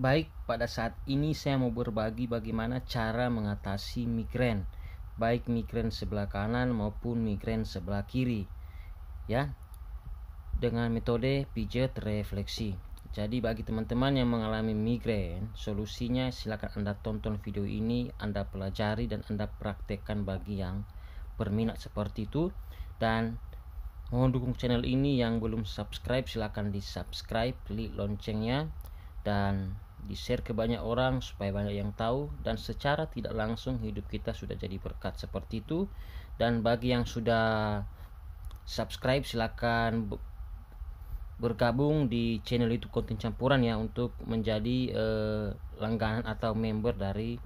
Baik, pada saat ini saya mau berbagi bagaimana cara mengatasi migrain, baik migrain sebelah kanan maupun migrain sebelah kiri. Ya. Dengan metode pijat refleksi. Jadi bagi teman-teman yang mengalami migrain, solusinya silakan Anda tonton video ini, Anda pelajari dan Anda praktekkan bagi yang berminat seperti itu dan mohon dukung channel ini yang belum subscribe silahkan di subscribe klik loncengnya dan di-share ke banyak orang supaya banyak yang tahu dan secara tidak langsung hidup kita sudah jadi berkat seperti itu dan bagi yang sudah subscribe silakan bergabung di channel itu konten campuran ya untuk menjadi eh, langganan atau member dari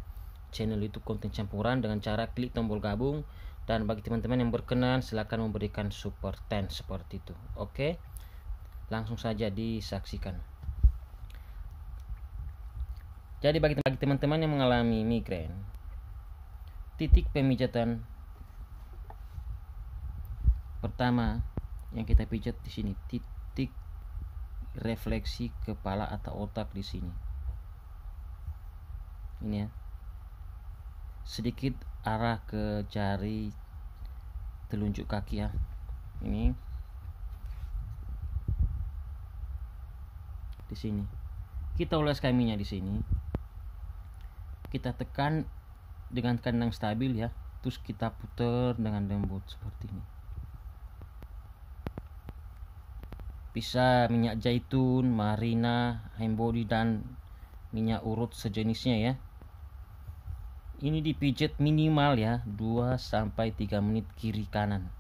channel itu konten campuran dengan cara klik tombol gabung dan bagi teman-teman yang berkenan silakan memberikan support ten seperti itu oke langsung saja disaksikan jadi bagi teman-teman yang mengalami migrain, titik pemijatan pertama yang kita pijat di sini, titik refleksi kepala atau otak di sini. Ini ya. Sedikit arah ke jari telunjuk kaki ya. Ini di sini. Kita ulas kaminya di sini kita tekan dengan kandang stabil ya terus kita putar dengan lembut seperti ini bisa minyak zaitun, marina, body dan minyak urut sejenisnya ya ini dipijat minimal ya 2 sampai 3 menit kiri kanan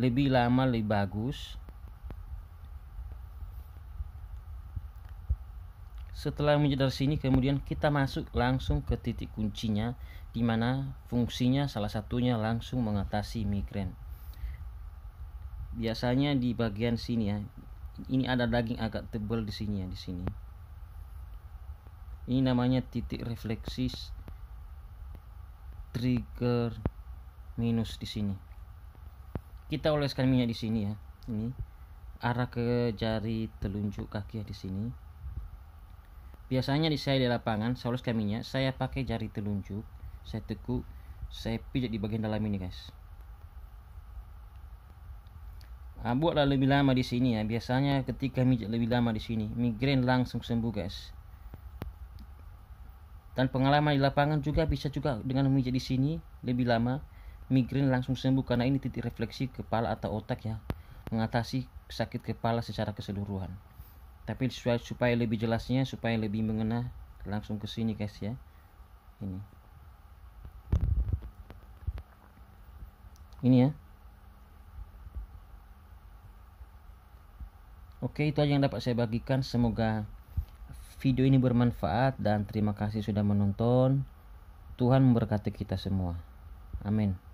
lebih lama lebih bagus Setelah menuju dari sini kemudian kita masuk langsung ke titik kuncinya di mana fungsinya salah satunya langsung mengatasi migrain. Biasanya di bagian sini ya. Ini ada daging agak tebal di sini ya di sini. Ini namanya titik refleksis trigger minus di sini. Kita oleskan minyak di sini ya. Ini arah ke jari telunjuk kaki ya di sini Biasanya di saya di lapangan, saya kaminya, saya pakai jari telunjuk, saya tekuk, saya pijat di bagian dalam ini guys. Nah, buatlah lebih lama di sini ya. Biasanya ketika mijat lebih lama di sini, migrain langsung sembuh guys. Dan pengalaman di lapangan juga bisa juga dengan mijat di sini lebih lama, migrain langsung sembuh karena ini titik refleksi kepala atau otak ya, mengatasi sakit kepala secara keseluruhan tapi supaya lebih jelasnya supaya lebih mengena langsung ke sini guys ya ini ini ya oke itu aja yang dapat saya bagikan semoga video ini bermanfaat dan terima kasih sudah menonton Tuhan memberkati kita semua amin